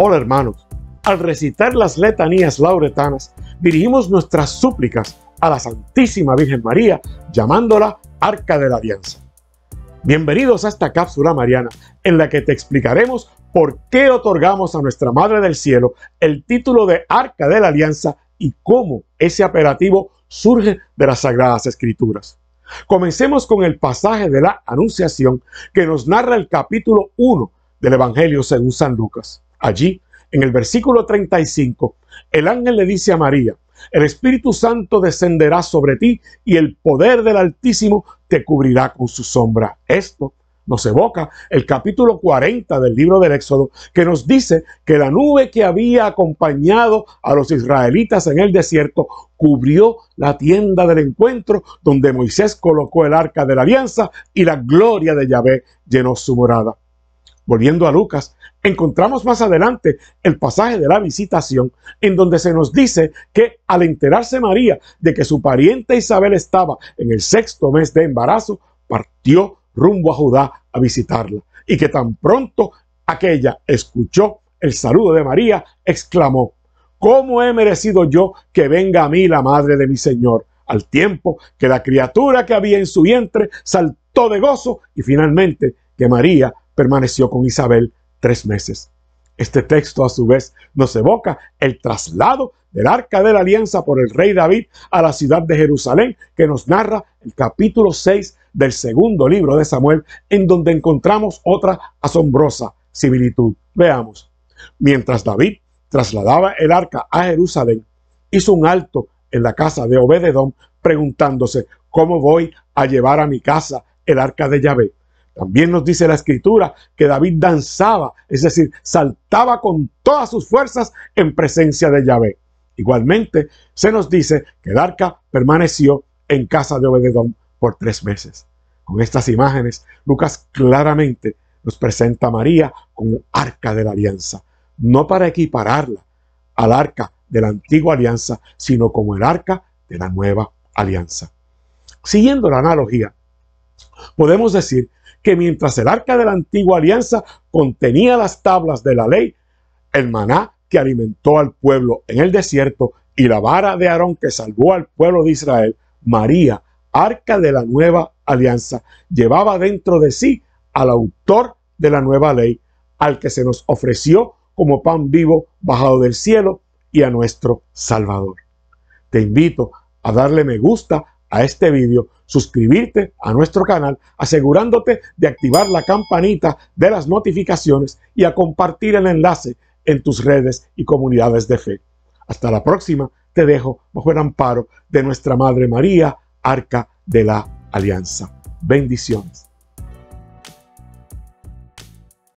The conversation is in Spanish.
Hola hermanos, al recitar las letanías lauretanas, dirigimos nuestras súplicas a la Santísima Virgen María, llamándola Arca de la Alianza. Bienvenidos a esta cápsula mariana, en la que te explicaremos por qué otorgamos a nuestra Madre del Cielo el título de Arca de la Alianza y cómo ese apelativo surge de las Sagradas Escrituras. Comencemos con el pasaje de la Anunciación que nos narra el capítulo 1 del Evangelio según San Lucas. Allí, en el versículo 35, el ángel le dice a María, el Espíritu Santo descenderá sobre ti y el poder del Altísimo te cubrirá con su sombra. Esto nos evoca el capítulo 40 del libro del Éxodo, que nos dice que la nube que había acompañado a los israelitas en el desierto cubrió la tienda del encuentro donde Moisés colocó el arca de la alianza y la gloria de Yahvé llenó su morada. Volviendo a Lucas, encontramos más adelante el pasaje de la visitación, en donde se nos dice que al enterarse María de que su pariente Isabel estaba en el sexto mes de embarazo, partió rumbo a Judá a visitarla, y que tan pronto aquella escuchó el saludo de María, exclamó, ¿cómo he merecido yo que venga a mí la madre de mi Señor? Al tiempo que la criatura que había en su vientre saltó de gozo y finalmente que María permaneció con Isabel tres meses. Este texto a su vez nos evoca el traslado del arca de la alianza por el rey David a la ciudad de Jerusalén que nos narra el capítulo 6 del segundo libro de Samuel en donde encontramos otra asombrosa similitud. Veamos. Mientras David trasladaba el arca a Jerusalén, hizo un alto en la casa de Obededón preguntándose cómo voy a llevar a mi casa el arca de Yahvé. También nos dice la escritura que David danzaba, es decir, saltaba con todas sus fuerzas en presencia de Yahvé. Igualmente, se nos dice que arca permaneció en casa de Obededón por tres meses. Con estas imágenes, Lucas claramente nos presenta a María como arca de la alianza, no para equipararla al arca de la antigua alianza, sino como el arca de la nueva alianza. Siguiendo la analogía, Podemos decir que mientras el arca de la antigua alianza contenía las tablas de la ley, el maná que alimentó al pueblo en el desierto y la vara de Aarón que salvó al pueblo de Israel, María, arca de la nueva alianza, llevaba dentro de sí al autor de la nueva ley, al que se nos ofreció como pan vivo bajado del cielo y a nuestro Salvador. Te invito a darle me gusta a este vídeo, suscribirte a nuestro canal, asegurándote de activar la campanita de las notificaciones y a compartir el enlace en tus redes y comunidades de fe. Hasta la próxima, te dejo bajo el amparo de nuestra Madre María, Arca de la Alianza. Bendiciones.